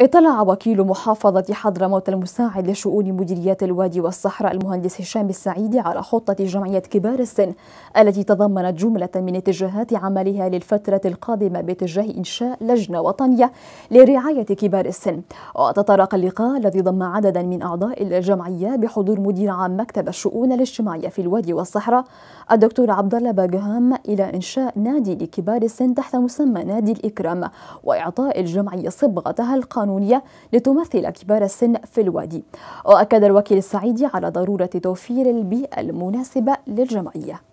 اطلع وكيل محافظة حضرموت المساعد لشؤون مديريات الوادي والصحراء المهندس هشام السعيدي على خطة جمعية كبار السن التي تضمنت جملة من اتجاهات عملها للفترة القادمة باتجاه إنشاء لجنة وطنية لرعاية كبار السن وتطرق اللقاء الذي ضم عددا من أعضاء الجمعية بحضور مدير عام مكتب الشؤون الاجتماعية في الوادي والصحراء الدكتور عبد الله باجهام إلى إنشاء نادي لكبار السن تحت مسمى نادي الإكرام وإعطاء الجمعية صبغتها القانون القانونية لتمثل كبار السن في الوادي وأكد الوكيل السعيدي على ضرورة توفير البيئة المناسبة للجمعية